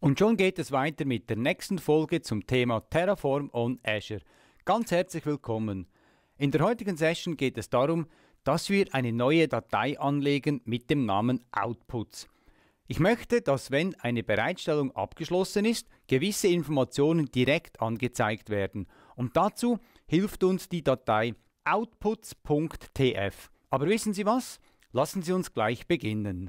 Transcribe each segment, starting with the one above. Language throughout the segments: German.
Und schon geht es weiter mit der nächsten Folge zum Thema Terraform on Azure. Ganz herzlich willkommen. In der heutigen Session geht es darum, dass wir eine neue Datei anlegen mit dem Namen Outputs. Ich möchte, dass wenn eine Bereitstellung abgeschlossen ist, gewisse Informationen direkt angezeigt werden. Und dazu hilft uns die Datei outputs.tf. Aber wissen Sie was? Lassen Sie uns gleich beginnen.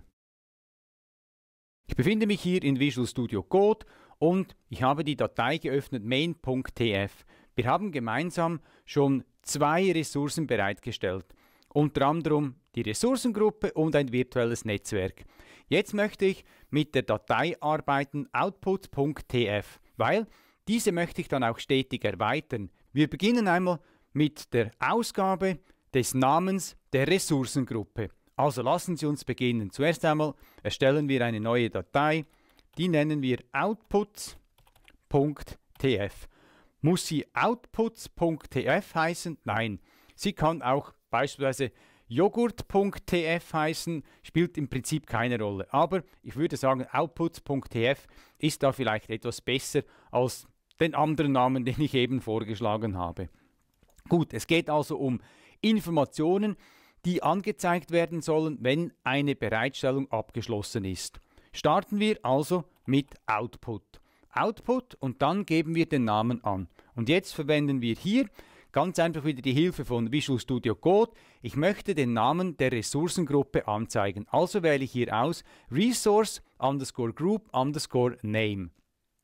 Ich befinde mich hier in Visual Studio Code und ich habe die Datei geöffnet main.tf. Wir haben gemeinsam schon zwei Ressourcen bereitgestellt, unter anderem die Ressourcengruppe und ein virtuelles Netzwerk. Jetzt möchte ich mit der Datei arbeiten output.tf, weil diese möchte ich dann auch stetig erweitern. Wir beginnen einmal mit der Ausgabe des Namens der Ressourcengruppe. Also lassen Sie uns beginnen. Zuerst einmal erstellen wir eine neue Datei. Die nennen wir outputs.tf. Muss sie outputs.tf heißen? Nein. Sie kann auch beispielsweise Joghurt.tf heißen, spielt im Prinzip keine Rolle. Aber ich würde sagen, Outputs.tf ist da vielleicht etwas besser als den anderen Namen, den ich eben vorgeschlagen habe. Gut, es geht also um Informationen, die angezeigt werden sollen, wenn eine Bereitstellung abgeschlossen ist. Starten wir also mit Output. Output und dann geben wir den Namen an. Und jetzt verwenden wir hier ganz einfach wieder die Hilfe von Visual Studio Code. Ich möchte den Namen der Ressourcengruppe anzeigen. Also wähle ich hier aus Resource underscore Group underscore Name.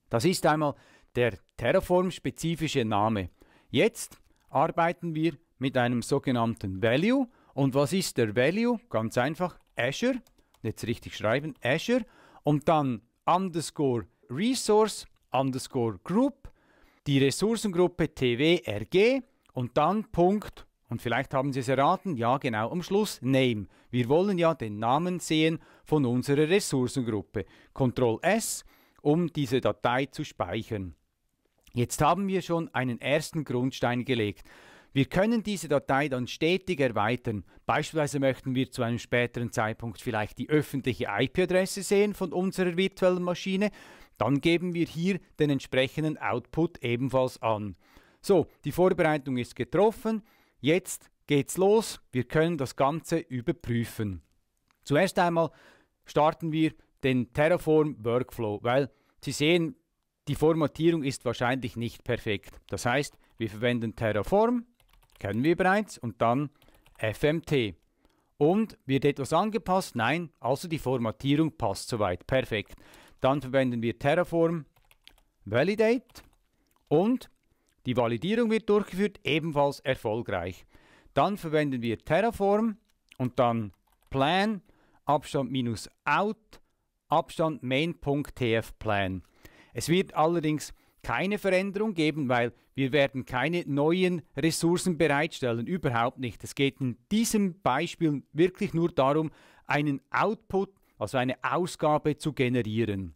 Das ist einmal der Terraform-spezifische Name. Jetzt arbeiten wir mit einem sogenannten Value. Und was ist der Value? Ganz einfach, Azure, jetzt richtig schreiben, Azure und dann underscore resource, underscore group, die Ressourcengruppe twrg und dann Punkt. Und vielleicht haben Sie es erraten, ja genau, am Schluss Name. Wir wollen ja den Namen sehen von unserer Ressourcengruppe. Ctrl S, um diese Datei zu speichern. Jetzt haben wir schon einen ersten Grundstein gelegt. Wir können diese Datei dann stetig erweitern. Beispielsweise möchten wir zu einem späteren Zeitpunkt vielleicht die öffentliche IP-Adresse sehen von unserer virtuellen Maschine. Dann geben wir hier den entsprechenden Output ebenfalls an. So, die Vorbereitung ist getroffen. Jetzt geht's los. Wir können das Ganze überprüfen. Zuerst einmal starten wir den Terraform Workflow, weil Sie sehen, die Formatierung ist wahrscheinlich nicht perfekt. Das heißt, wir verwenden Terraform Kennen wir bereits. Und dann FMT. Und wird etwas angepasst? Nein, also die Formatierung passt soweit. Perfekt. Dann verwenden wir Terraform Validate und die Validierung wird durchgeführt, ebenfalls erfolgreich. Dann verwenden wir Terraform und dann Plan, Abstand minus Out, Abstand Main.tf Plan. Es wird allerdings keine Veränderung geben, weil wir werden keine neuen Ressourcen bereitstellen, überhaupt nicht. Es geht in diesem Beispiel wirklich nur darum, einen Output, also eine Ausgabe zu generieren.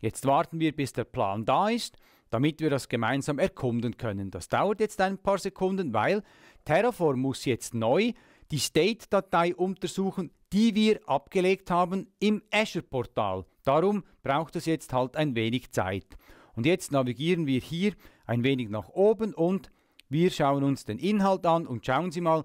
Jetzt warten wir, bis der Plan da ist, damit wir das gemeinsam erkunden können. Das dauert jetzt ein paar Sekunden, weil Terraform muss jetzt neu die State-Datei untersuchen, die wir abgelegt haben im Azure-Portal. Darum braucht es jetzt halt ein wenig Zeit. Und jetzt navigieren wir hier ein wenig nach oben und wir schauen uns den Inhalt an und schauen Sie mal,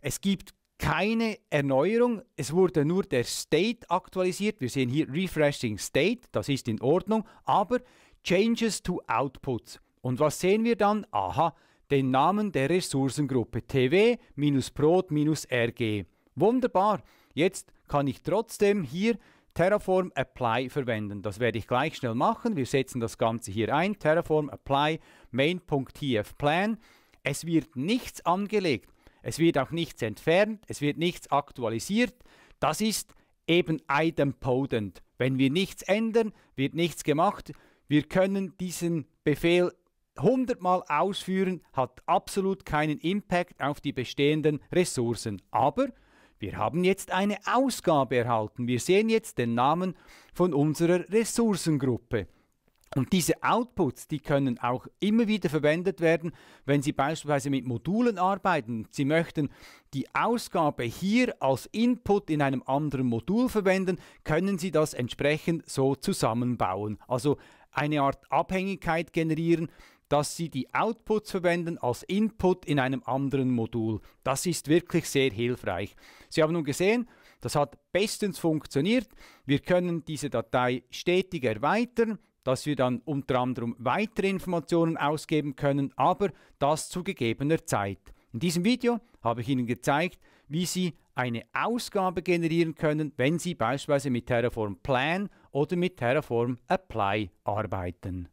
es gibt keine Erneuerung, es wurde nur der State aktualisiert. Wir sehen hier Refreshing State, das ist in Ordnung, aber Changes to Outputs. Und was sehen wir dann? Aha, den Namen der Ressourcengruppe tw-prot-rg. Wunderbar, jetzt kann ich trotzdem hier Terraform Apply verwenden. Das werde ich gleich schnell machen. Wir setzen das Ganze hier ein. Terraform Apply main.tf plan. Es wird nichts angelegt. Es wird auch nichts entfernt. Es wird nichts aktualisiert. Das ist eben idempotent. Wenn wir nichts ändern, wird nichts gemacht. Wir können diesen Befehl 100 Mal ausführen, hat absolut keinen Impact auf die bestehenden Ressourcen. Aber wir haben jetzt eine Ausgabe erhalten. Wir sehen jetzt den Namen von unserer Ressourcengruppe. Und diese Outputs, die können auch immer wieder verwendet werden, wenn Sie beispielsweise mit Modulen arbeiten. Sie möchten die Ausgabe hier als Input in einem anderen Modul verwenden, können Sie das entsprechend so zusammenbauen. Also eine Art Abhängigkeit generieren dass Sie die Outputs verwenden als Input in einem anderen Modul. Das ist wirklich sehr hilfreich. Sie haben nun gesehen, das hat bestens funktioniert. Wir können diese Datei stetig erweitern, dass wir dann unter anderem weitere Informationen ausgeben können, aber das zu gegebener Zeit. In diesem Video habe ich Ihnen gezeigt, wie Sie eine Ausgabe generieren können, wenn Sie beispielsweise mit Terraform Plan oder mit Terraform Apply arbeiten.